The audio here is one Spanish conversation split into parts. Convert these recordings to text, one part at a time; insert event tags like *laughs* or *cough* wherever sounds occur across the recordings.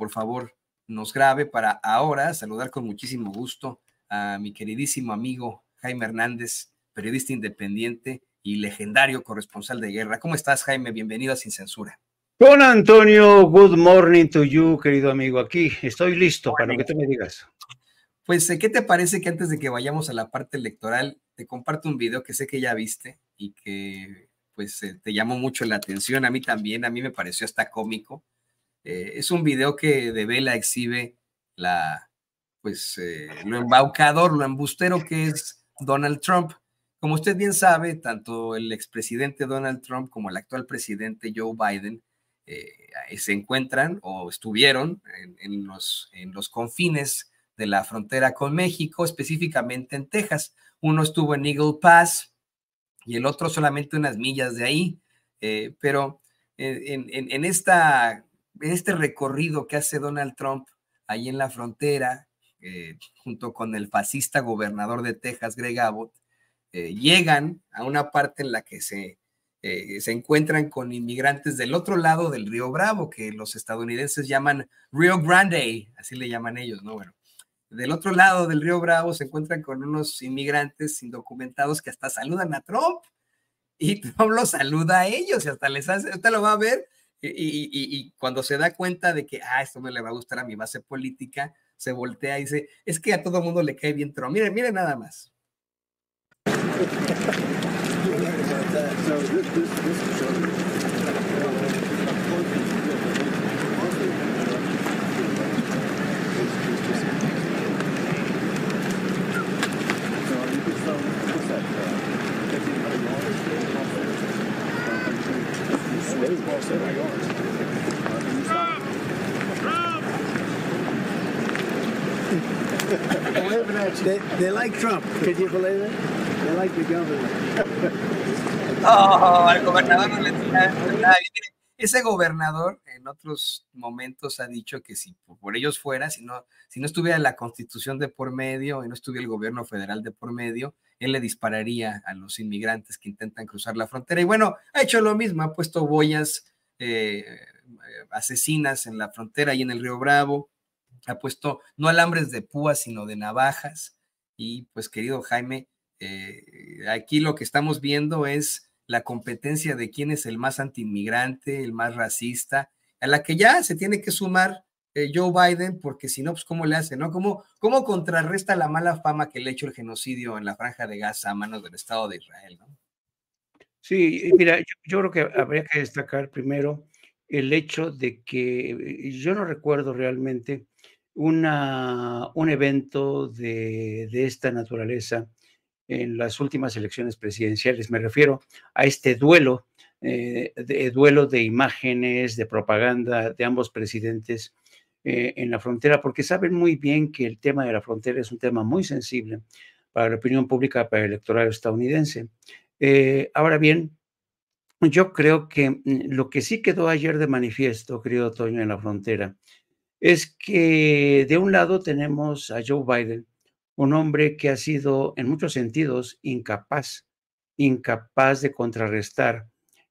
por favor nos grabe para ahora saludar con muchísimo gusto a mi queridísimo amigo Jaime Hernández, periodista independiente y legendario corresponsal de guerra. ¿Cómo estás, Jaime? Bienvenido a Sin Censura. Hola Antonio, good morning to you, querido amigo. Aquí estoy listo para lo que tú me digas. Pues, eh, ¿qué te parece que antes de que vayamos a la parte electoral, te comparto un video que sé que ya viste y que pues eh, te llamó mucho la atención, a mí también, a mí me pareció hasta cómico, eh, es un video que de Vela exhibe la, pues, eh, lo embaucador, lo embustero que es Donald Trump. Como usted bien sabe, tanto el expresidente Donald Trump como el actual presidente Joe Biden eh, se encuentran o estuvieron en, los, confines de la frontera con México, específicamente en Texas. Uno estuvo en Eagle Pass y el otro solamente unas millas de ahí. pero en, esta este recorrido que hace Donald Trump ahí en la frontera, eh, junto con el fascista gobernador de Texas, Greg Abbott, eh, llegan a una parte en la que se, eh, se encuentran con inmigrantes del otro lado del río Bravo, que los estadounidenses llaman Río Grande, así le llaman ellos, ¿no? Bueno, del otro lado del río Bravo se encuentran con unos inmigrantes indocumentados que hasta saludan a Trump y *laughs* Trump los saluda a ellos y hasta les hace, usted lo va a ver y, cuando se da cuenta de que, ah, esto no le va a gustar a mi base política, se voltea y dice, es que a todo mundo le cae bien Trump. mire mire nada más. *laughs* They, they like Trump. Could you believe it? They like the governor. oh, I forgot. Ese gobernador en otros momentos ha dicho que si por ellos fuera, si no, si no estuviera la constitución de por medio y no estuviera el gobierno federal de por medio, él le dispararía a los inmigrantes que intentan cruzar la frontera. Y bueno, ha hecho lo mismo, ha puesto boyas eh, asesinas en la frontera y en el río Bravo, ha puesto no alambres de púas, sino de navajas. Y pues querido Jaime, eh, aquí lo que estamos viendo es la competencia de quién es el más antiinmigrante, el más racista, a la que ya se tiene que sumar eh, Joe Biden, porque si no, pues cómo le hace, ¿no? ¿Cómo, ¿Cómo contrarresta la mala fama que le ha hecho el genocidio en la franja de Gaza a manos del Estado de Israel, Sí, mira, yo, creo que habría que destacar primero el hecho de que eh, yo no recuerdo realmente una, un evento de, de esta naturaleza en las últimas elecciones presidenciales. Me refiero a este duelo, eh, de, duelo de imágenes, de propaganda de ambos presidentes eh, en la frontera, porque saben muy bien que el tema de la frontera es un tema muy sensible para la opinión pública, para el electorado estadounidense. Eh, ahora bien, yo creo que mm, lo que sí quedó ayer de manifiesto, querido Toño, en la frontera, es que de un lado tenemos a Joe Biden, un hombre que ha sido en muchos sentidos incapaz, incapaz de contrarrestar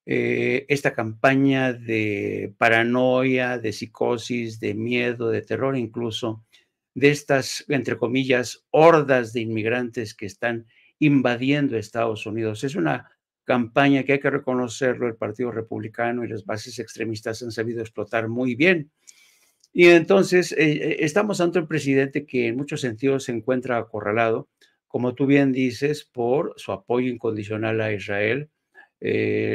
eh, esta campaña de paranoia, de psicosis, de miedo, de terror incluso, de estas, entre comillas, hordas de inmigrantes que están invadiendo Estados Unidos. Es una campaña que hay que reconocerlo, el Partido Republicano y las bases extremistas han sabido explotar muy bien y entonces eh, eh, estamos ante un presidente que en muchos sentidos se encuentra acorralado, como tú bien dices, por su apoyo incondicional a Israel. Eh,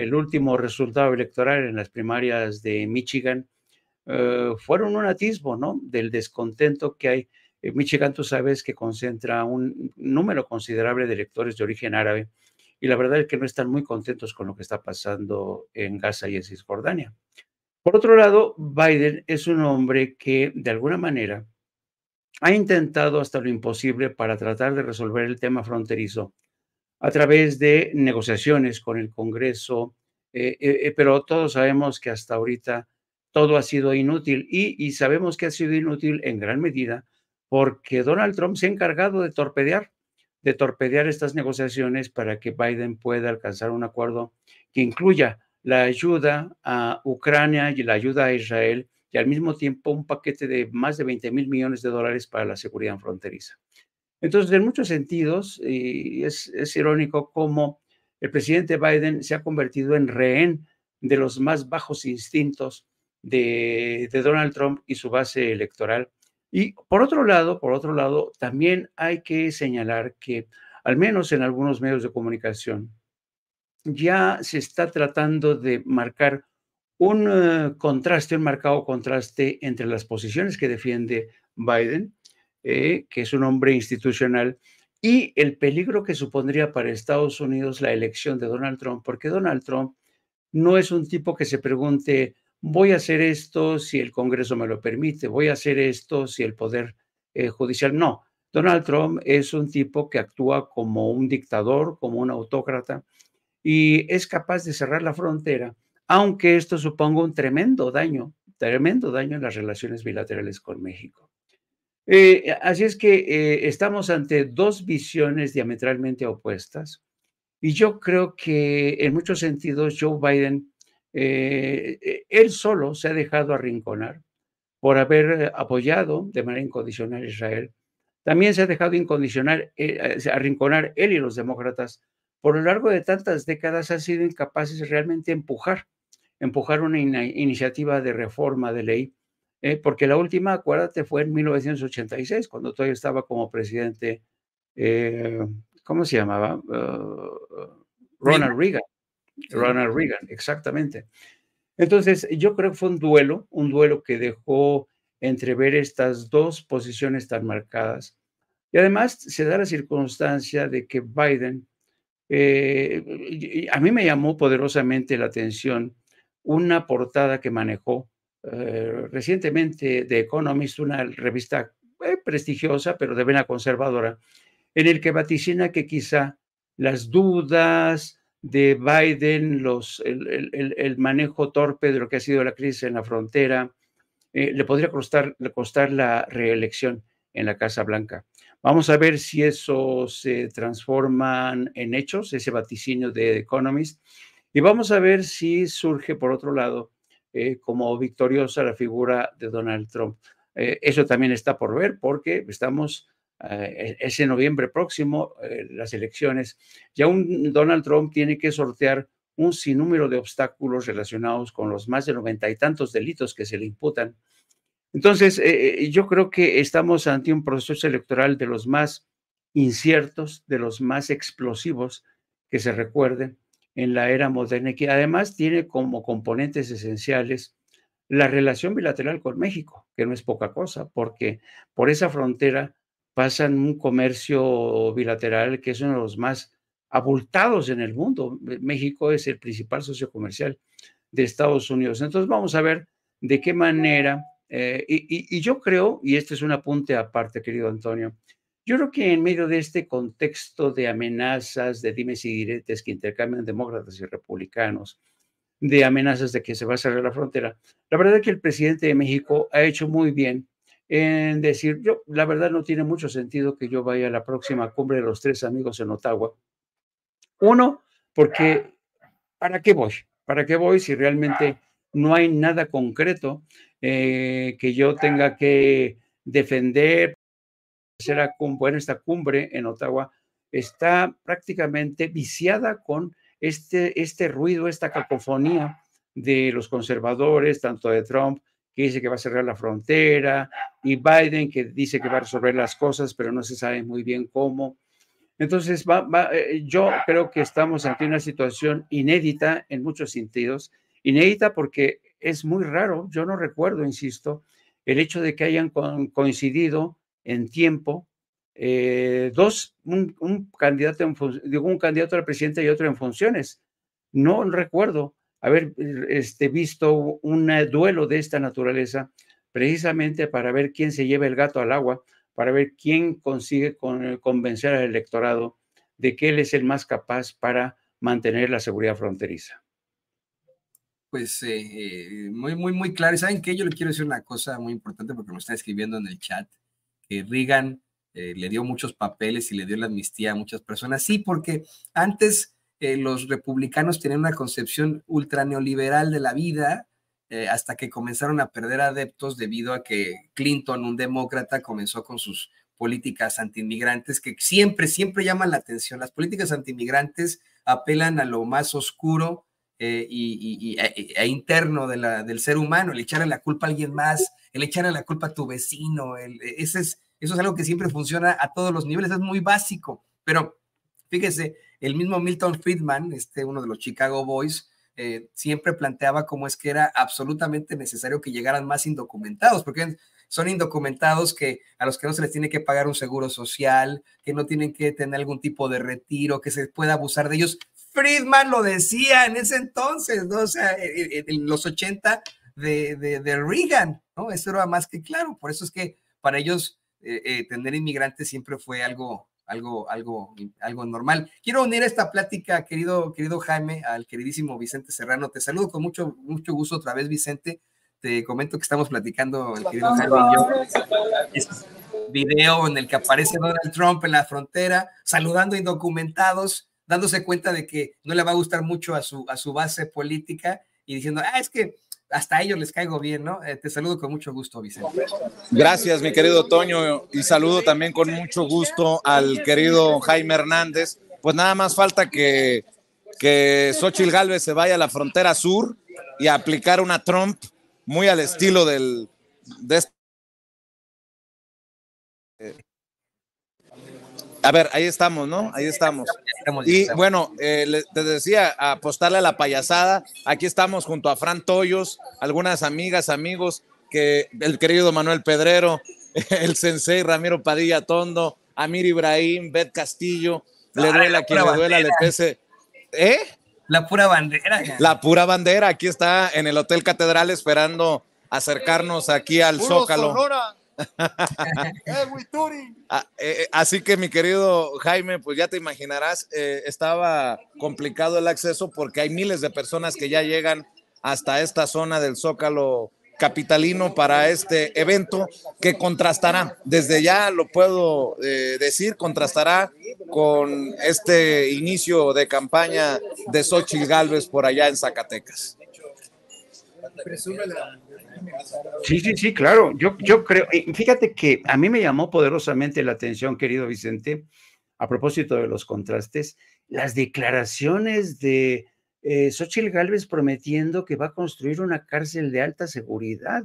el último resultado electoral en las primarias de Michigan fueron un atisbo ¿no? del descontento que hay. En Michigan, tú sabes que concentra un número considerable de electores de origen árabe y la verdad es que no están muy contentos con lo que está pasando en Gaza y en Cisjordania. Por otro lado, Biden es un hombre que, de alguna manera, ha intentado hasta lo imposible para tratar de resolver el tema fronterizo a través de negociaciones con el Congreso, eh, eh, eh, pero todos sabemos que hasta ahorita todo ha sido inútil y, y sabemos que ha sido inútil en gran medida porque Donald Trump se ha encargado de torpedear, de torpedear estas negociaciones para que Biden pueda alcanzar un acuerdo que incluya la ayuda a Ucrania y la ayuda a Israel y al mismo tiempo un paquete de más de 20 mil millones de dólares para la seguridad fronteriza. Entonces, en muchos sentidos, es, irónico cómo el presidente Biden se ha convertido en rehén de los más bajos instintos de, Donald Trump y su base electoral. Y por otro lado, por otro lado, también hay que señalar que, al menos en algunos medios de comunicación, ya se está tratando de marcar un eh, contraste, un marcado contraste entre las posiciones que defiende Biden, eh, que es un hombre institucional, y el peligro que supondría para Estados Unidos la elección de Donald Trump, porque Donald Trump no es un tipo que se pregunte, voy a hacer esto si el Congreso me lo permite, voy a hacer esto si el Poder eh, Judicial. No, Donald Trump es un tipo que actúa como un dictador, como un autócrata, y es capaz de cerrar la frontera, aunque esto suponga un tremendo daño, tremendo daño en las relaciones bilaterales con México. Eh, así es que eh, estamos ante dos visiones diametralmente opuestas y yo creo que en muchos sentidos Joe Biden, eh, él solo se ha dejado arrinconar por haber apoyado de manera incondicional a Israel. También se ha dejado incondicional, arrinconar él y los demócratas por lo largo de tantas décadas han sido incapaces realmente empujar, empujar una iniciativa de reforma de ley, eh, porque la última, acuérdate, fue en 1986, cuando todavía estaba como presidente, eh, ¿cómo se llamaba? Uh, Ronald Reagan. Ronald Reagan, exactamente. Entonces, yo creo que fue un duelo, un duelo que dejó entrever estas dos posiciones tan marcadas. Y además se da la circunstancia de que Biden eh, a mí me llamó poderosamente la atención una portada que manejó eh, recientemente de Economist, una revista eh, prestigiosa, pero de vena conservadora, en el que vaticina que quizá las dudas de Biden, los, el, manejo torpe de lo que ha sido la crisis en la frontera, le podría costar la reelección en la Casa Blanca. Vamos a ver si eso se transforma en hechos, ese vaticinio de Economist, y vamos a ver si surge, por otro lado, eh, como victoriosa la figura de Donald Trump. Eh, eso también está por ver porque estamos, eh, e-, ese noviembre próximo, las elecciones, ya un Donald Trump tiene que sortear un sinnúmero de obstáculos relacionados con los más de noventa y tantos delitos que se le imputan entonces, eh, eh, yo creo que estamos ante un proceso electoral de los más inciertos, de los más explosivos que se recuerden en la era moderna, que además tiene como componentes esenciales la relación bilateral con México, que no es poca cosa, porque por esa frontera pasan un comercio bilateral que es uno de los más abultados en el mundo. México es el principal socio comercial de Estados Unidos. Entonces vamos a ver de qué manera eh, y, yo creo, y este es un apunte aparte, querido Antonio, yo creo que en medio de este contexto de amenazas, de dimes y diretes que intercambian demócratas y republicanos, de amenazas de que se va a cerrar la frontera, la verdad es que el presidente de México ha hecho muy bien en decir, yo, la verdad no tiene mucho sentido que yo vaya a la próxima cumbre de los tres amigos en Ottawa. Uno, porque ¿para qué voy? ¿Para qué voy si realmente no hay nada concreto eh, que yo tenga que defender. Será bueno, esta cumbre en Ottawa está prácticamente viciada con este, este ruido, esta cacofonía de los conservadores, tanto de Trump, que dice que va a cerrar la frontera, y Biden, que dice que va a resolver las cosas, pero no se sabe muy bien cómo. Entonces, eh, yo creo que estamos ante una situación inédita en muchos sentidos inédita porque es muy raro, yo no recuerdo, insisto, el hecho de que hayan coincidido en tiempo eh, dos, un, candidato en, un candidato al presidente y otro en funciones. No recuerdo haber este, visto un duelo de esta naturaleza precisamente para ver quién se lleva el gato al agua, para ver quién consigue eh, convencer al electorado de que él es el más capaz para mantener la seguridad fronteriza pues eh, muy, muy, muy claro. saben qué? yo le quiero decir una cosa muy importante porque me está escribiendo en el chat, que Reagan eh, le dio muchos papeles y le dio la amnistía a muchas personas. Sí, porque antes eh, los republicanos tenían una concepción ultra neoliberal de la vida. hasta que comenzaron a perder adeptos debido a que Clinton, un demócrata, comenzó con sus políticas antiinmigrantes que siempre, siempre llaman la atención. Las políticas antiinmigrantes apelan a lo más oscuro eh, y, e, e, e interno del ser humano, el echarle la culpa a alguien más, el echarle la culpa a tu vecino, e, ese es, eso es algo que siempre funciona a todos los niveles, es muy básico, pero fíjese, el mismo Milton Friedman, este, uno de los Chicago Boys, eh, siempre planteaba cómo es que era absolutamente necesario que llegaran más indocumentados, porque son indocumentados que a los que no se les tiene que pagar un seguro social, que no tienen que tener algún tipo de retiro, que se pueda abusar de ellos. Friedman lo decía en ese entonces, O sea, en, los 80 de, Reagan, ¿no? Eso era más que claro. Por eso es que para ellos eh, eh, tener inmigrantes siempre fue algo, algo, algo, algo normal. Quiero unir esta plática, querido, querido Jaime, al queridísimo Vicente Serrano. Te saludo con mucho, mucho gusto otra vez, Vicente. Te comento que estamos platicando el querido Jaime video en el que aparece Donald Trump en la frontera, saludando indocumentados dándose cuenta de que no le va a gustar mucho a su, a su base política y diciendo, ah, es que hasta ellos les caigo bien, ¿no? Eh, te saludo con mucho gusto, Vicente. Gracias, mi querido Toño, y saludo también con mucho gusto al querido Jaime Hernández. Pues nada más falta que, que Xochitl Galvez se vaya a la frontera sur y a aplicar una Trump muy al estilo del, de este, a ver, ahí estamos, ¿no? Ahí estamos. Y bueno, eh, te decía, apostarle a la payasada. Aquí estamos junto a Fran Toyos, algunas amigas, amigos, que el querido Manuel Pedrero, *laughs* el sensei Ramiro Padilla Tondo, Amir Ibrahim, Beth Castillo, le ah, duela quien le duela, le pese. ¿Eh? La pura bandera. La pura bandera. Aquí está en el Hotel Catedral esperando acercarnos aquí al Zócalo. *laughs* Eh, ah, eh, eh, así que mi querido Jaime, pues ya te imaginarás, estaba complicado el acceso porque hay miles de personas que ya llegan hasta esta zona del Zócalo capitalino para este evento que contrastará, desde ya lo puedo decir, contrastará con este inicio de campaña de Xochitl Galvez por allá en Zacatecas. Sí, sí, sí, claro. Yo, yo creo, eh, fíjate que a mí me llamó poderosamente la atención, querido Vicente, a propósito de los contrastes, las declaraciones de eh, Xochitl Gálvez prometiendo que va a construir una cárcel de alta seguridad.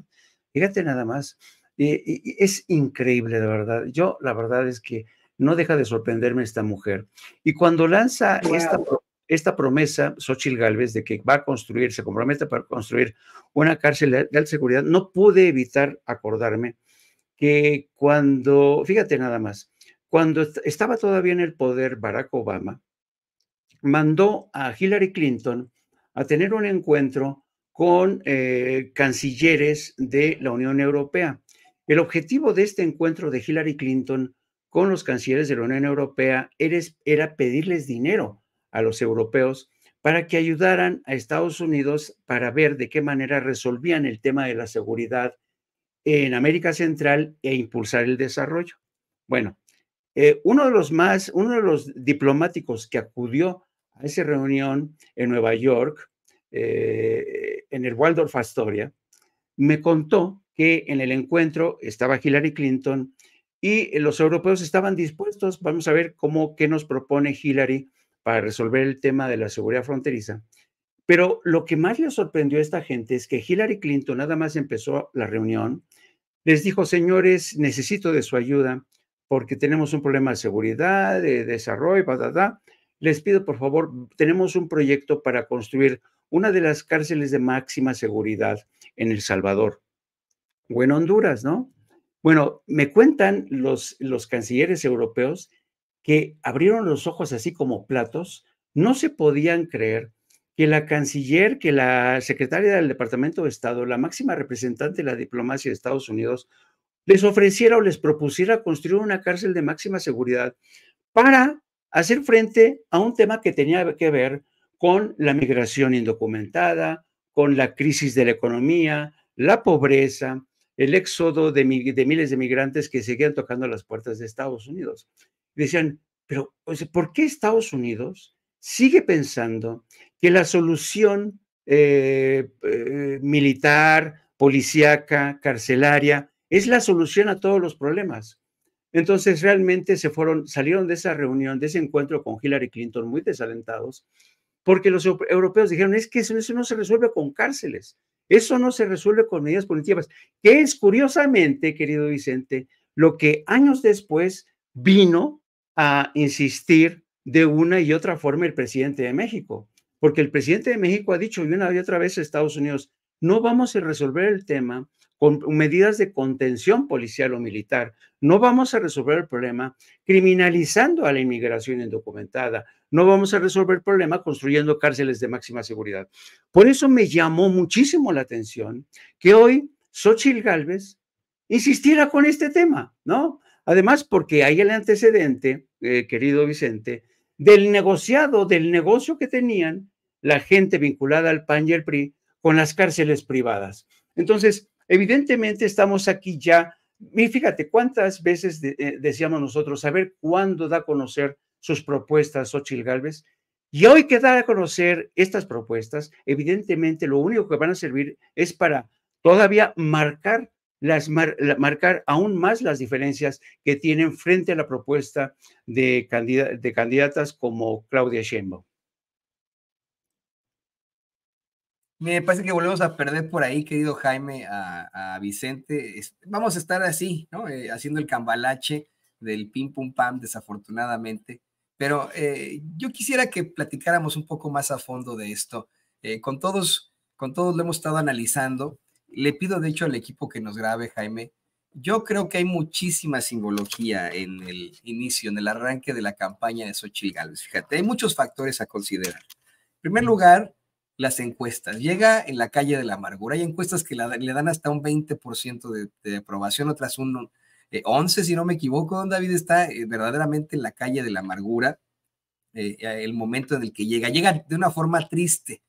Fíjate nada más. Eh, es increíble, de verdad. Yo, la verdad es que no deja de sorprenderme esta mujer. Y cuando lanza esta propuesta, esta promesa, Xochil Gálvez, de que va a construir, se compromete para construir una cárcel de alta seguridad, no pude evitar acordarme que cuando, fíjate nada más, cuando estaba todavía en el poder Barack Obama, mandó a Hillary Clinton a tener un encuentro con eh, cancilleres de la Unión Europea. El objetivo de este encuentro de Hillary Clinton con los cancilleres de la Unión Europea era pedirles dinero a los europeos para que ayudaran a Estados Unidos para ver de qué manera resolvían el tema de la seguridad en América Central e impulsar el desarrollo. Bueno, eh, uno de los más, uno de los diplomáticos que acudió a esa reunión en Nueva York, eh, en el Waldorf Astoria, me contó que en el encuentro estaba Hillary Clinton y los europeos estaban dispuestos, vamos a ver cómo, qué nos propone Hillary para resolver el tema de la seguridad fronteriza. Pero lo que más le sorprendió a esta gente es que Hillary Clinton nada más empezó la reunión, les dijo, señores, necesito de su ayuda porque tenemos un problema de seguridad, de desarrollo, bada. Les pido, por favor, tenemos un proyecto para construir una de las cárceles de máxima seguridad en El Salvador o en Honduras, ¿no? Bueno, me cuentan los, los cancilleres europeos que abrieron los ojos así como platos, no se podían creer que la canciller, que la secretaria del Departamento de Estado, la máxima representante de la diplomacia de Estados Unidos, les ofreciera o les propusiera construir una cárcel de máxima seguridad para hacer frente a un tema que tenía que ver con la migración indocumentada, con la crisis de la economía, la pobreza, el éxodo de, miles de migrantes que seguían tocando las puertas de Estados Unidos decían, pero ¿por qué Estados Unidos sigue pensando que la solución eh, eh, militar, policíaca, carcelaria, es la solución a todos los problemas? Entonces realmente se fueron, salieron de esa reunión, de ese encuentro con Hillary Clinton muy desalentados, porque los europeos dijeron, es que eso, no se resuelve con cárceles, eso no se resuelve con medidas punitivas, que es curiosamente, querido Vicente, lo que años después vino a insistir de una y otra forma el presidente de México, porque el presidente de México ha dicho y una y otra vez a Estados Unidos, no vamos a resolver el tema con medidas de contención policial o militar, no vamos a resolver el problema criminalizando a la inmigración indocumentada, no vamos a resolver el problema construyendo cárceles de máxima seguridad. Por eso me llamó muchísimo la atención que hoy Xochitl Gálvez insistiera con este tema, ¿no? Además, porque hay el antecedente eh, querido Vicente, del negociado, del negocio que tenían la gente vinculada al PAN y PRI con las cárceles privadas. Entonces, evidentemente estamos aquí ya, y fíjate cuántas veces eh, decíamos nosotros, a ver cuándo da a conocer sus propuestas Xochitl Galvez, y hoy que da a conocer estas propuestas, evidentemente lo único que van a servir es para todavía marcar marcar aún más las diferencias que tienen frente a la propuesta de, de candidatas como Claudia Sheinbaum. Me parece que volvemos a perder por ahí, querido Jaime, a, Vicente. Vamos a estar así, eh, haciendo el cambalache del pim pum pam, desafortunadamente. Pero eh, yo quisiera que platicáramos un poco más a fondo de esto. Eh, con todos, con todos lo hemos estado analizando le pido de hecho al equipo que nos grabe, Jaime, yo creo que hay muchísima simbología en el inicio, en el arranque de la campaña de Xochitl Fíjate, hay muchos factores a considerar. En primer lugar, las encuestas. Llega en la calle de la amargura. Hay encuestas que le dan hasta un 20% de, de, aprobación, otras un 11, eh, si no me equivoco. Don David está eh, verdaderamente en la calle de la amargura, eh, el momento en el que llega. Llega de una forma triste,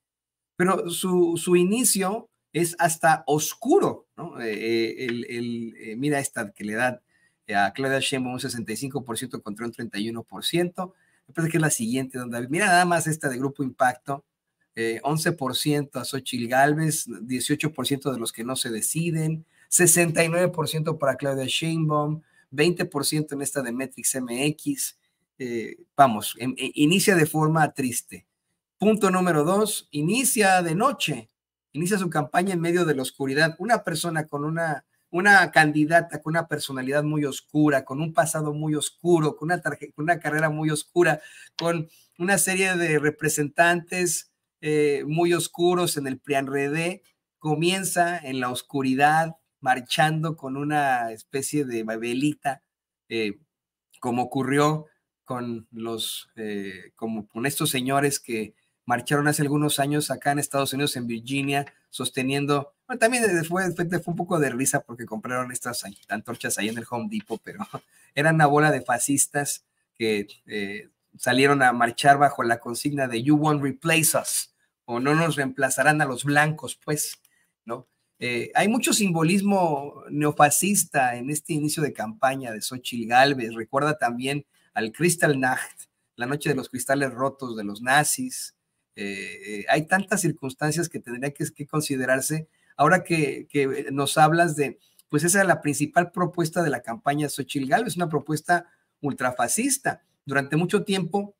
pero su, su inicio es hasta oscuro, ¿no? Eh, eh, el, eh, mira esta que le da a Claudia Sheinbaum un 65% contra un 31%. Me parece que es la siguiente, donde David. Mira nada más esta de Grupo Impacto, 11% a Xochitl Galvez, 18% de los que no se deciden, 69% para Claudia Sheinbaum, 20% en esta de Metrix MX. vamos, em, inicia de forma triste. Punto número dos, inicia de noche inicia su campaña en medio de la oscuridad. Una persona con una, una candidata con una personalidad muy oscura, con un pasado muy oscuro, con una, carrera muy oscura, con una serie de representantes eh, muy oscuros en el PRIANREDÉ, comienza en la oscuridad, marchando con una especie de babelita, eh, como ocurrió con los, eh, como con estos señores que marcharon hace algunos años acá en Estados Unidos, en Virginia, sosteniendo, bueno, también fue, fue, un poco de risa porque compraron estas antorchas ahí en el Home Depot, pero *laughs* eran una bola de fascistas que eh, salieron a marchar bajo la consigna de You won't replace us, o no nos reemplazarán a los blancos, pues, ¿no? Eh, hay mucho simbolismo neofascista en este inicio de campaña de Xochitl Galvez. Recuerda también al Kristallnacht, la noche de los cristales rotos de los nazis, eh, eh, hay tantas circunstancias que tendría que, considerarse. Ahora que, nos hablas de, pues esa es la principal propuesta de la campaña Xochitl es una propuesta ultrafascista. Durante mucho tiempo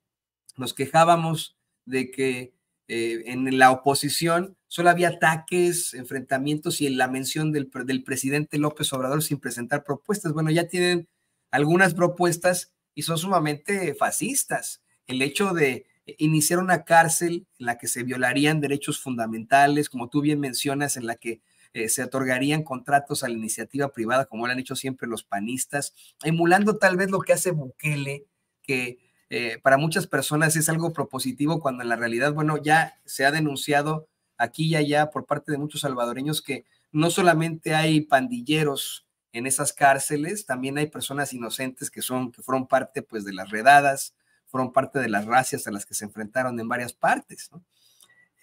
nos quejábamos de que eh, en la oposición solo había ataques, enfrentamientos y en la mención del, presidente López Obrador sin presentar propuestas. Bueno, ya tienen algunas propuestas y son sumamente fascistas. El hecho de eh, iniciar una cárcel en la que se violarían derechos fundamentales, como tú bien mencionas, en la que eh, se otorgarían contratos a la iniciativa privada, como lo han hecho siempre los panistas, emulando tal vez lo que hace Bukele, que eh, para muchas personas es algo propositivo, cuando en la realidad, bueno, ya se ha denunciado aquí y allá por parte de muchos salvadoreños que no solamente hay pandilleros en esas cárceles, también hay personas inocentes que son, que fueron parte pues de las redadas, fueron parte de las racias a las que se enfrentaron en varias partes.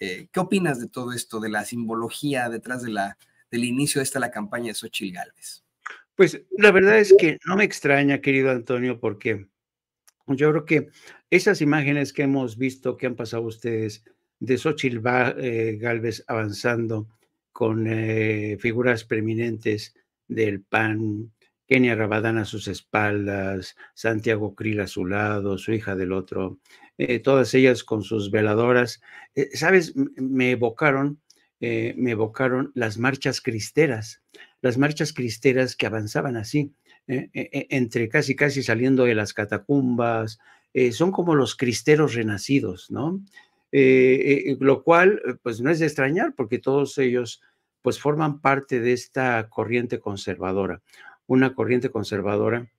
Eh, ¿Qué opinas de todo esto, de la simbología detrás del inicio de esta la campaña de Xochitl Gálvez? Pues la verdad es que no me extraña, querido Antonio, porque yo creo que esas imágenes que hemos visto, que han pasado ustedes, de Xochitl Galvez eh, Gálvez avanzando con eh, figuras preeminentes del PAN, Kenia Rabadán a sus espaldas, Santiago Krill a su lado, su hija del otro, eh, todas ellas con sus veladoras. Eh, ¿Sabes? Me evocaron, eh, me evocaron las marchas cristeras, las marchas cristeras que avanzaban así, entre casi casi saliendo de las catacumbas, son como los cristeros renacidos, ¿no? lo cual, pues no es de extrañar, porque todos ellos pues forman parte de esta corriente conservadora una corriente conservadora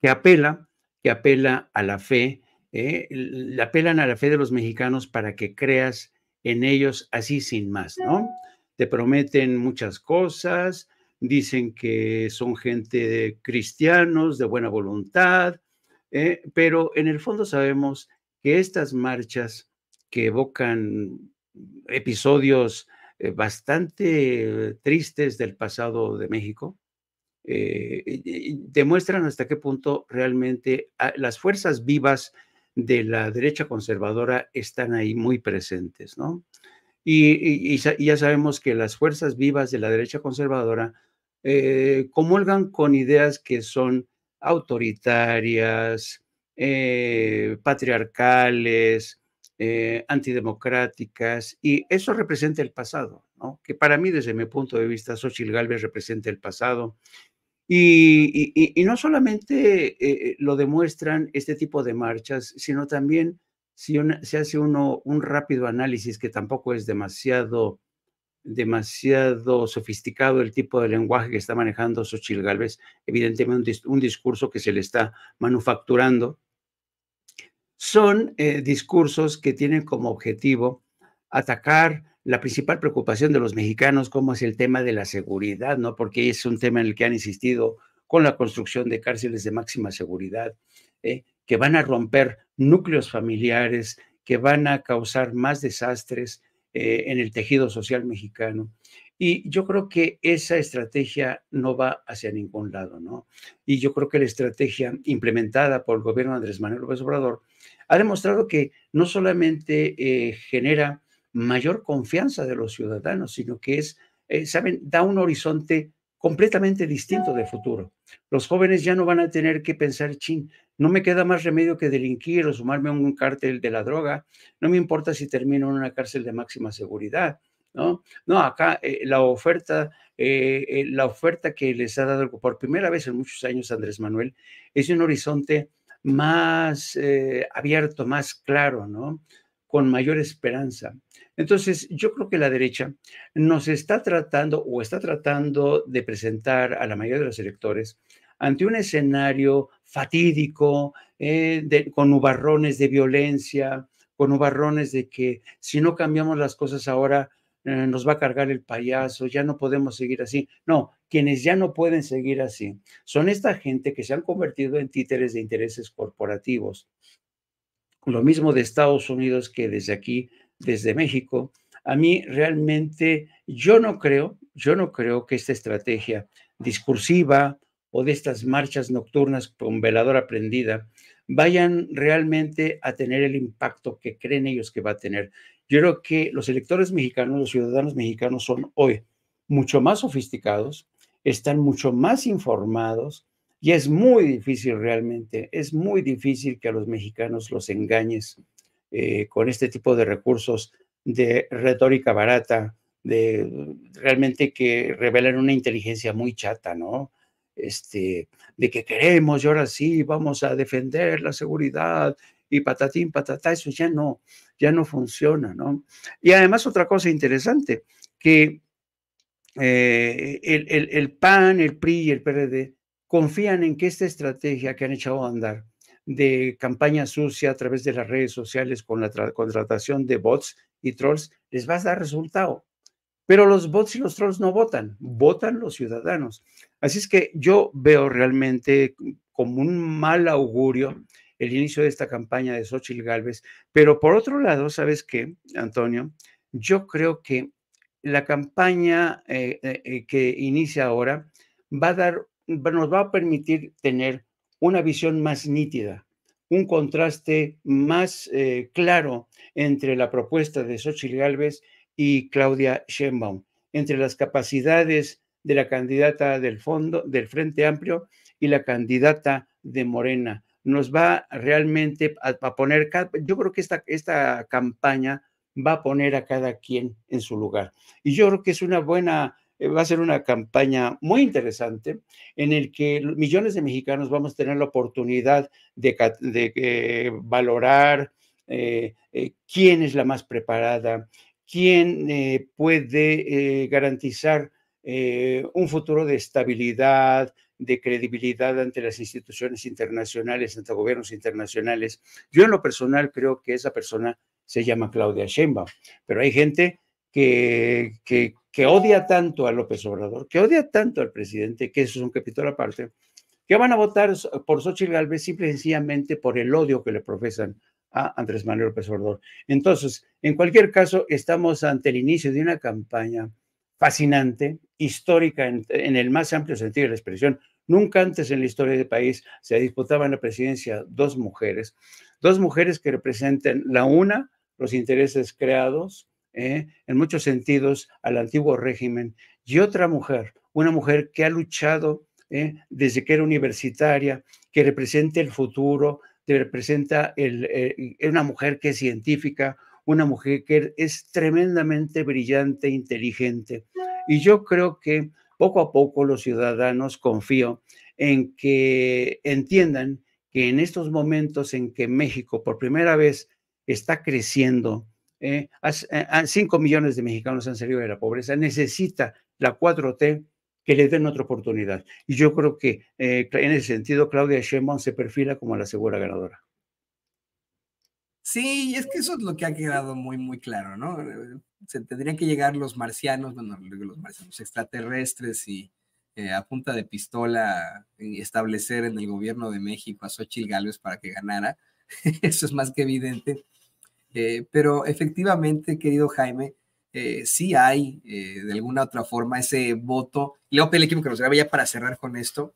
que apela, que apela a la fe, eh, le apelan a la fe de los mexicanos para que creas en ellos así sin más, ¿no? Te prometen muchas cosas, dicen que son gente de cristianos, de buena voluntad, eh, pero en el fondo sabemos que estas marchas que evocan episodios eh, bastante tristes del pasado de México, eh, demuestran hasta qué punto realmente ah, las fuerzas vivas de la derecha conservadora están ahí muy presentes, ¿no? Y, ya sabemos que las fuerzas vivas de la derecha conservadora eh, comulgan con ideas que son autoritarias, eh, patriarcales, antidemocráticas, y eso representa el pasado, ¿no? que para mí, desde mi punto de vista, Xochitl Galvez representa el pasado, y, no solamente eh, lo demuestran este tipo de marchas, sino también si se hace uno un rápido análisis, que tampoco es demasiado, demasiado sofisticado el tipo de lenguaje que está manejando Xochitl Galvez, evidentemente un, discurso que se le está manufacturando, son eh, discursos que tienen como objetivo atacar la principal preocupación de los mexicanos, como es el tema de la seguridad, ¿no? Porque es un tema en el que han insistido con la construcción de cárceles de máxima seguridad, ¿eh? que van a romper núcleos familiares, que van a causar más desastres eh, en el tejido social mexicano. Y yo creo que esa estrategia no va hacia ningún lado, ¿no? Y yo creo que la estrategia implementada por el gobierno de Andrés Manuel López Obrador ha demostrado que no solamente eh, genera mayor confianza de los ciudadanos, sino que es, eh, saben, da un horizonte completamente distinto de futuro. Los jóvenes ya no van a tener que pensar, chin, no me queda más remedio que delinquir o sumarme a un cártel de la droga, no me importa si termino en una cárcel de máxima seguridad, ¿no? No, acá eh, la oferta, eh, la oferta que les ha dado por primera vez en muchos años Andrés Manuel es un horizonte más abierto, más claro, ¿no? con mayor esperanza. Entonces, yo creo que la derecha nos está tratando o está tratando de presentar a la mayoría de los electores ante un escenario fatídico, eh, con nubarrones de violencia, con nubarrones de que si no cambiamos las cosas ahora, eh, nos va a cargar el payaso, ya no podemos seguir así. No, quienes ya no pueden seguir así son esta gente que se han convertido en títeres de intereses corporativos, lo mismo de Estados Unidos que desde aquí, desde México. A mí realmente yo no creo, yo no creo que esta estrategia discursiva o de estas marchas nocturnas con veladora prendida vayan realmente a tener el impacto que creen ellos que va a tener. Yo creo que los electores mexicanos, los ciudadanos mexicanos son hoy mucho más sofisticados, están mucho más informados, y es muy difícil realmente, es muy difícil que a los mexicanos los engañes eh, con este tipo de recursos de retórica barata, de realmente que revelan una inteligencia muy chata, ¿no? Este, de que queremos y ahora sí vamos a defender la seguridad y patatín, patata eso ya no, ya no funciona, ¿no? Y además otra cosa interesante, que eh, el, el, PAN, el PRI y el PRD confían en que esta estrategia que han echado a andar de campaña sucia a través de las redes sociales con la contratación de bots y trolls les va a dar resultado. Pero los bots y los trolls no votan, votan los ciudadanos. Así es que yo veo realmente como un mal augurio el inicio de esta campaña de Xochitl Galvez. Pero por otro lado, ¿sabes qué, Antonio? Yo creo que la campaña eh, eh, eh, que inicia ahora va a dar nos va a permitir tener una visión más nítida, un contraste más eh, claro entre la propuesta de Xochitl Gálvez y Claudia Sheinbaum, entre las capacidades de la candidata del fondo, del Frente Amplio y la candidata de Morena. Nos va realmente a, poner, yo creo que esta, esta campaña va a poner a cada quien en su lugar. Y yo creo que es una buena eh, va a ser una campaña muy interesante en el que millones de mexicanos vamos a tener la oportunidad de, eh, valorar eh, quién es la más preparada, quién puede garantizar un futuro de estabilidad, de credibilidad ante las instituciones internacionales, ante gobiernos internacionales. Yo en lo personal creo que esa persona se llama Claudia Sheinbaum, pero hay gente que, que, que odia tanto a López Obrador, que odia tanto al presidente, que eso es un capítulo aparte, que van a votar por Xochitl Galvez simple y sencillamente por el odio que le profesan a Andrés Manuel López Obrador. Entonces, en cualquier caso, estamos ante el inicio de una campaña fascinante, histórica en, el más amplio sentido de la expresión. Nunca antes en la historia del país se disputaban la presidencia dos mujeres, dos mujeres que representan la una los intereses creados ¿eh? en muchos sentidos al antiguo régimen, y otra mujer, una mujer que ha luchado ¿eh? desde que era universitaria, que representa el futuro, que representa eh, una mujer que es científica, una mujer que es tremendamente brillante, e inteligente. Y yo creo que poco a poco los ciudadanos, confío, en que entiendan que en estos momentos en que México por primera vez está creciendo, eh, eh, a, 5 millones de mexicanos han salido de la pobreza. Necesita la 4T que le den otra oportunidad. Y yo creo que eh, en ese sentido Claudia Sheinbaum se perfila como la segura ganadora. Sí, es que eso es lo que ha quedado muy, muy claro, ¿no? Se tendrían que llegar los marcianos, los marcianos extraterrestres y a punta de pistola establecer en el gobierno de México a Xochitl Gálvez para que ganara. *laughs* eso es más que evidente. Eh, pero efectivamente, querido Jaime, eh, sí hay eh, de alguna otra forma ese voto, y el equipo que nos ya para cerrar con esto,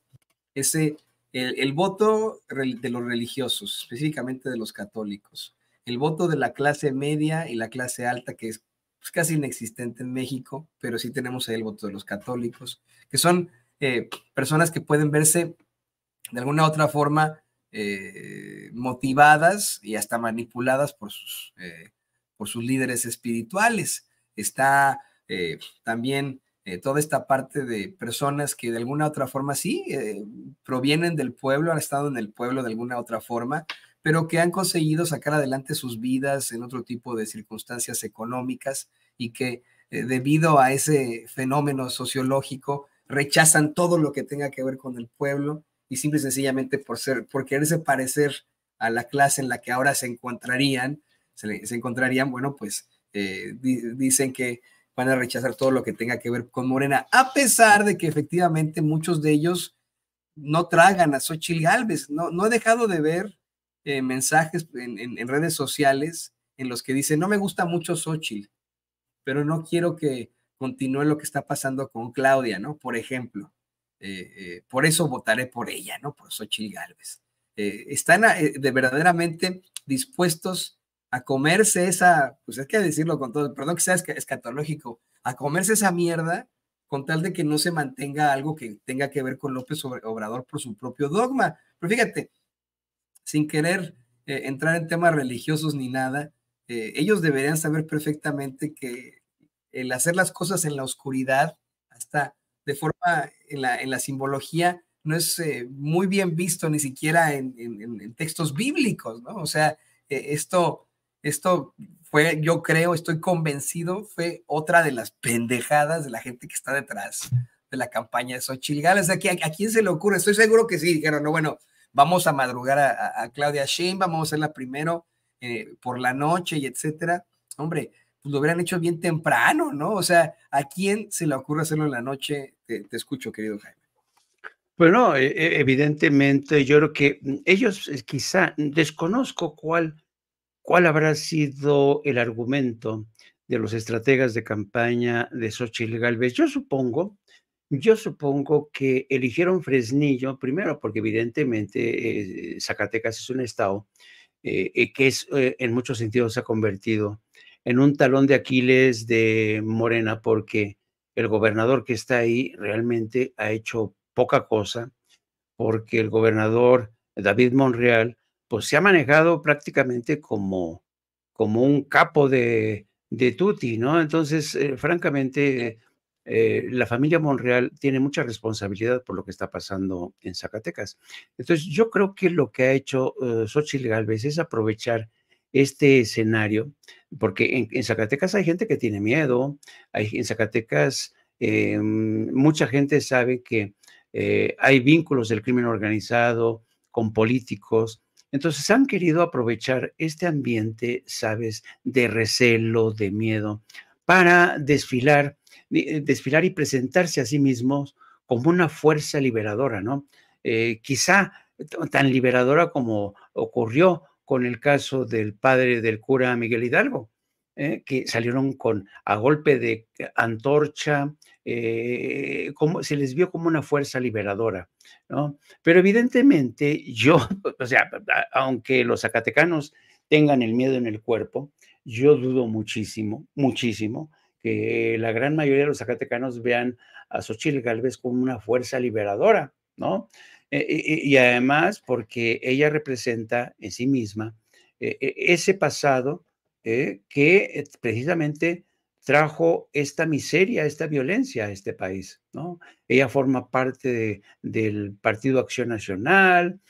ese, el, voto de los religiosos, específicamente de los católicos, el voto de la clase media y la clase alta, que es pues, casi inexistente en México, pero sí tenemos el voto de los católicos, que son personas que pueden verse de alguna otra forma eh, motivadas y hasta manipuladas por sus, eh, por sus líderes espirituales. Está eh, también toda esta parte de personas que de alguna otra forma sí provienen del pueblo, han estado en el pueblo de alguna otra forma, pero que han conseguido sacar adelante sus vidas en otro tipo de circunstancias económicas y que debido a ese fenómeno sociológico rechazan todo lo que tenga que ver con el pueblo y simple y sencillamente por, ser, por quererse parecer a la clase en la que ahora se encontrarían, se, encontrarían, bueno, pues eh, dicen que van a rechazar todo lo que tenga que ver con Morena, a pesar de que efectivamente muchos de ellos no tragan a Xochitl Galvez. No, no he dejado de ver eh, mensajes en, redes sociales en los que dicen, no me gusta mucho Xochitl, pero no quiero que continúe lo que está pasando con Claudia, ¿no? Por ejemplo. Eh, eh, por eso votaré por ella, ¿no? Por Xochitl Galvez. Eh, están de verdaderamente dispuestos a comerse esa, pues es que decirlo con todo, perdón que sea escatológico, a comerse esa mierda con tal de que no se mantenga algo que tenga que ver con López Obrador por su propio dogma. Pero fíjate, sin querer entrar en temas religiosos ni nada, ellos deberían saber perfectamente que el hacer las cosas en la oscuridad, hasta de forma en la, simbología no es eh, muy bien visto ni siquiera en, textos bíblicos, ¿no? O sea, eh, esto, esto fue, yo creo, estoy convencido, fue otra de las pendejadas de la gente que está detrás de la campaña de Xochitl Gales. ¿A, ¿A, quién se le ocurre? Estoy seguro que sí, dijeron, no, bueno, vamos a madrugar a, Claudia Sheinbaum, vamos a la primero eh, por la noche y etcétera. Hombre, pues, lo hubieran hecho bien temprano, ¿no? O sea, ¿a quién se le ocurre hacerlo en la noche? Te, escucho, querido Jaime. Bueno, pues, e, e, evidentemente, yo creo que mm, ellos eh, quizá desconozco cuál, cuál habrá sido el argumento de los estrategas de campaña de Xochitl Galvez. Yo supongo, yo supongo que eligieron Fresnillo primero, porque evidentemente eh, Zacatecas es un estado eh, que es, en muchos sentidos se ha convertido en un talón de Aquiles de Morena, porque el gobernador que está ahí realmente ha hecho poca cosa, porque el gobernador David Monreal, pues se ha manejado prácticamente como, como un capo de, de Tuti, ¿no? Entonces, eh, francamente, eh, la familia Monreal tiene mucha responsabilidad por lo que está pasando en Zacatecas. Entonces, yo creo que lo que ha hecho eh, Xochitl Galvez es aprovechar este escenario porque en, Zacatecas hay gente que tiene miedo, hay, en Zacatecas eh, mucha gente sabe que eh, hay vínculos del crimen organizado con políticos, entonces han querido aprovechar este ambiente, sabes, de recelo, de miedo, para desfilar, eh, desfilar y presentarse a sí mismos como una fuerza liberadora, ¿no? quizá tan liberadora como ocurrió con el caso del padre del cura Miguel Hidalgo, ¿eh? que salieron con a golpe de antorcha, eh, como, se les vio como una fuerza liberadora, ¿no? Pero evidentemente yo, *laughs* o sea, aunque los zacatecanos tengan el miedo en el cuerpo, yo dudo muchísimo, muchísimo que la gran mayoría de los zacatecanos vean a Xochitl Galvez como una fuerza liberadora, ¿no? Eh, y además porque ella representa en sí misma eh, e, ese pasado eh, que precisamente trajo esta miseria, esta violencia a este país. ¿no? Ella forma parte del Partido Acción Nacional,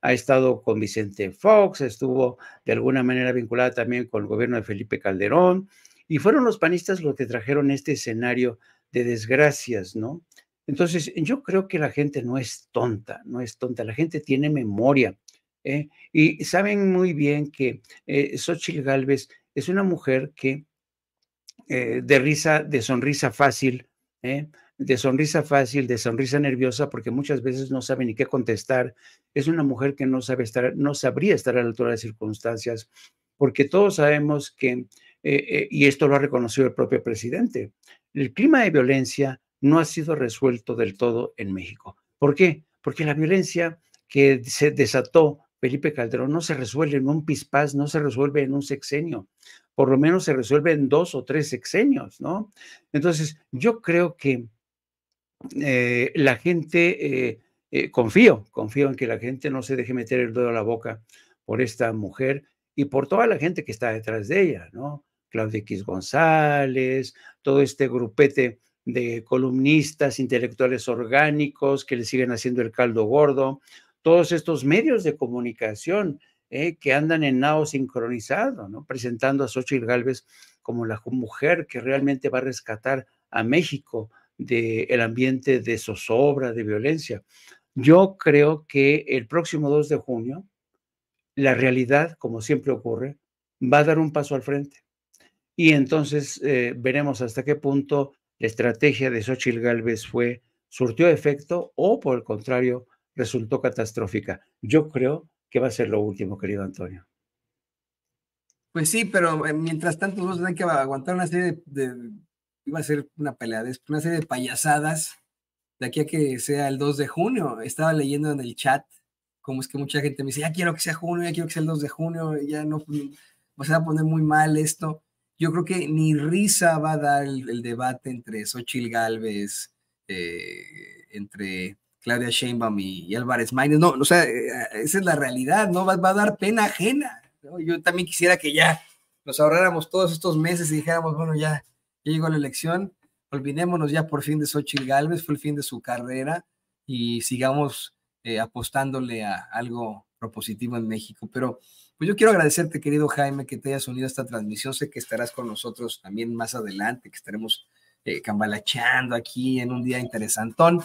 ha estado con Vicente Fox, estuvo de alguna manera vinculada también con el gobierno de Felipe Calderón, y fueron los panistas los que trajeron este escenario de desgracias, ¿no? Entonces, yo creo que la gente no es tonta, no es tonta, la gente tiene memoria. ¿eh? Y saben muy bien que Sochi eh, Xochitl Galvez es una mujer que eh, de risa, de sonrisa fácil, de sonrisa fácil, de sonrisa nerviosa, porque muchas veces no sabe ni qué contestar. Es una mujer que no sabe estar, no sabría estar a la altura de las circunstancias, porque todos sabemos que, y esto lo ha reconocido el propio presidente, el clima de violencia no ha sido resuelto del todo en México. ¿Por qué? Porque la violencia que se desató Felipe Calderón no se resuelve en un pispás, no se resuelve en un sexenio, por lo menos se resuelve en dos o tres sexenios, ¿no? Entonces, yo creo que eh, la gente, eh, eh, confío, confío en que la gente no se deje meter el dedo a la boca por esta mujer y por toda la gente que está detrás de ella, ¿no? Claudia X González, todo este grupete de columnistas, intelectuales orgánicos que le siguen haciendo el caldo gordo, todos estos medios de comunicación eh, que andan en nao sincronizado, presentando a Xochitl Galvez como la mujer que realmente va a rescatar a México del el ambiente de zozobra, de violencia. Yo creo que el próximo 2 de junio, la realidad, como siempre ocurre, va a dar un paso al frente. Y entonces eh, veremos hasta qué punto la estrategia de Xochitl Gálvez fue, surtió efecto o por el contrario, resultó catastrófica. Yo creo que va a ser lo último, querido Antonio. Pues sí, pero eh, mientras tanto vos que que aguantar una serie de, iba a ser una pelea, una serie de payasadas de aquí a que sea el 2 de junio. Estaba leyendo en el chat como es que mucha gente me dice, ya quiero que sea junio, ya quiero que sea el 2 de junio, ya no, pues, se va a poner muy mal esto yo creo que ni risa va a dar el, debate entre Xochitl Galvez, eh, entre Claudia Sheinbaum y, Álvarez Maínez. No, o sea, eh, esa es la realidad, ¿no? Va, a dar pena ajena. Yo también quisiera que ya nos ahorráramos todos estos meses y dijéramos, bueno, ya, llegó la elección, olvidémonos ya por fin de Xochitl Galvez, fue el fin de su carrera y sigamos eh, apostándole a algo propositivo en México. Pero pues yo quiero agradecerte, querido Jaime, que te hayas unido a esta transmisión. Sé que estarás con nosotros también más adelante, que estaremos eh, cambalachando aquí en un día interesantón.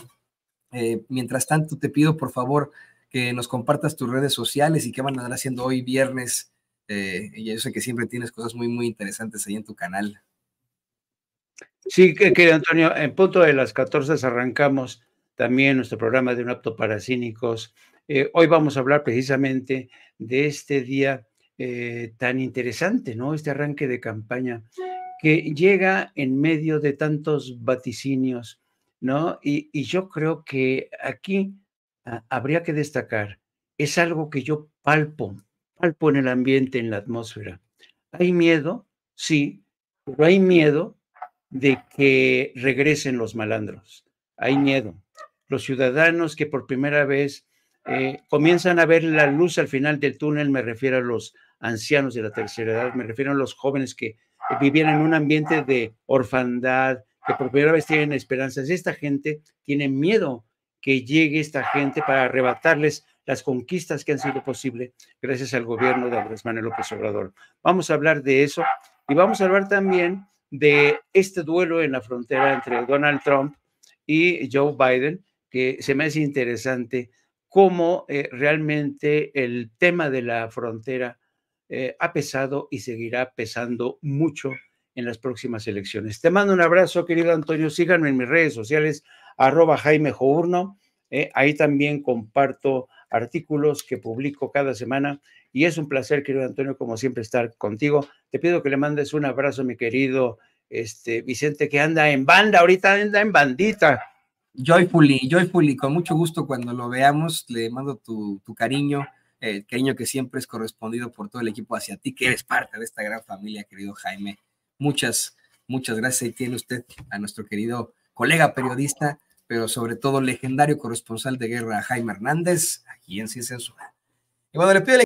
Eh, mientras tanto, te pido por favor que nos compartas tus redes sociales y qué van a estar haciendo hoy viernes. Eh, yo sé que siempre tienes cosas muy, muy interesantes ahí en tu canal. Sí, querido Antonio, en punto de las 14 arrancamos también nuestro programa de Un apto para cínicos eh, hoy vamos a hablar precisamente de este día eh, tan interesante, ¿no? Este arranque de campaña que llega en medio de tantos vaticinios, ¿no? Y, yo creo que aquí ah, habría que destacar, es algo que yo palpo, palpo en el ambiente, en la atmósfera. Hay miedo, sí, pero hay miedo de que regresen los malandros. Hay miedo. Los ciudadanos que por primera vez eh, comienzan a ver la luz al final del túnel, me refiero a los ancianos de la tercera edad, me refiero a los jóvenes que eh, vivían en un ambiente de orfandad, que por primera vez tienen esperanzas. Esta gente tiene miedo que llegue esta gente para arrebatarles las conquistas que han sido posibles gracias al gobierno de Andrés Manuel López Obrador. Vamos a hablar de eso y vamos a hablar también de este duelo en la frontera entre Donald Trump y Joe Biden, que se me hace interesante cómo eh, realmente el tema de la frontera eh, ha pesado y seguirá pesando mucho en las próximas elecciones. Te mando un abrazo, querido Antonio. Síganme en mis redes sociales, arroba Jaime Journo. Eh, ahí también comparto artículos que publico cada semana y es un placer, querido Antonio, como siempre, estar contigo. Te pido que le mandes un abrazo mi querido este, Vicente, que anda en banda, ahorita anda en bandita. Joyfully, Joyfully, con mucho gusto cuando lo veamos, le mando tu, cariño, el cariño que siempre es correspondido por todo el equipo hacia ti, que eres parte de esta gran familia, querido Jaime. Muchas, muchas gracias. Y tiene usted a nuestro querido colega periodista, pero sobre todo legendario corresponsal de guerra, Jaime Hernández, aquí en Ciencias Y le pido